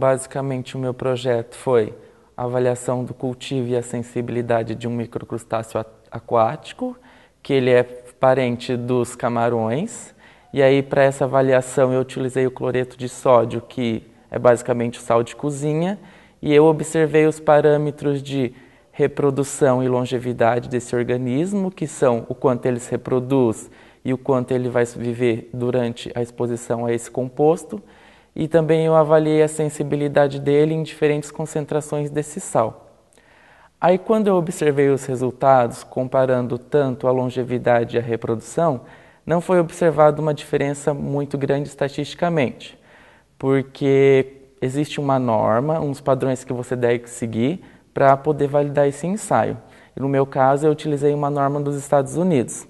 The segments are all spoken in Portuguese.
Basicamente, o meu projeto foi a avaliação do cultivo e a sensibilidade de um microcrustáceo aquático, que ele é parente dos camarões. E aí, para essa avaliação, eu utilizei o cloreto de sódio, que é basicamente o sal de cozinha, e eu observei os parâmetros de reprodução e longevidade desse organismo, que são o quanto ele se reproduz e o quanto ele vai viver durante a exposição a esse composto e também eu avaliei a sensibilidade dele em diferentes concentrações desse sal. Aí quando eu observei os resultados, comparando tanto a longevidade e a reprodução, não foi observada uma diferença muito grande estatisticamente, porque existe uma norma, uns padrões que você deve seguir para poder validar esse ensaio. no meu caso, eu utilizei uma norma dos Estados Unidos.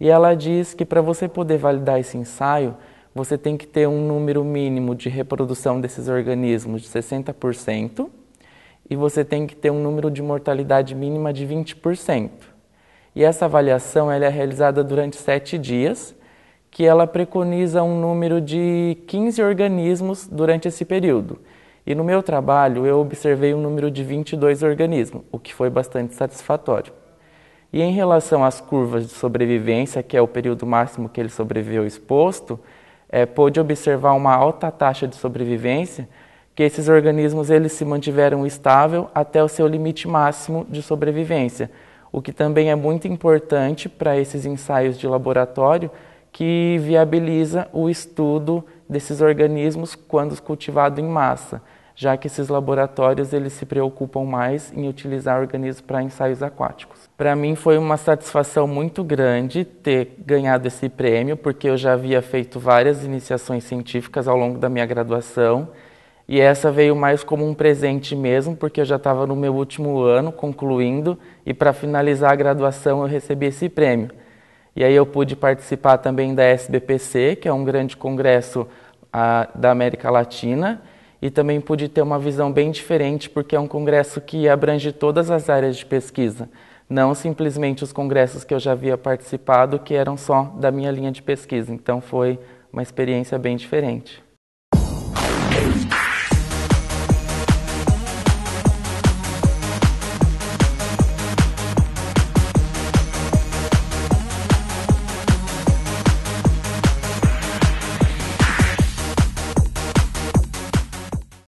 E ela diz que para você poder validar esse ensaio, você tem que ter um número mínimo de reprodução desses organismos de 60% e você tem que ter um número de mortalidade mínima de 20%. E essa avaliação ela é realizada durante sete dias, que ela preconiza um número de 15 organismos durante esse período. E no meu trabalho eu observei um número de 22 organismos, o que foi bastante satisfatório. E em relação às curvas de sobrevivência, que é o período máximo que ele sobreviveu exposto, é, pôde observar uma alta taxa de sobrevivência, que esses organismos eles se mantiveram estável até o seu limite máximo de sobrevivência, o que também é muito importante para esses ensaios de laboratório que viabiliza o estudo desses organismos quando cultivado em massa já que esses laboratórios eles se preocupam mais em utilizar organismos para ensaios aquáticos. Para mim foi uma satisfação muito grande ter ganhado esse prêmio, porque eu já havia feito várias iniciações científicas ao longo da minha graduação, e essa veio mais como um presente mesmo, porque eu já estava no meu último ano concluindo, e para finalizar a graduação eu recebi esse prêmio. E aí eu pude participar também da SBPC, que é um grande congresso a, ah, da América Latina, e também pude ter uma visão bem diferente, porque é um congresso que abrange todas as áreas de pesquisa, não simplesmente os congressos que eu já havia participado, que eram só da minha linha de pesquisa. Então foi uma experiência bem diferente.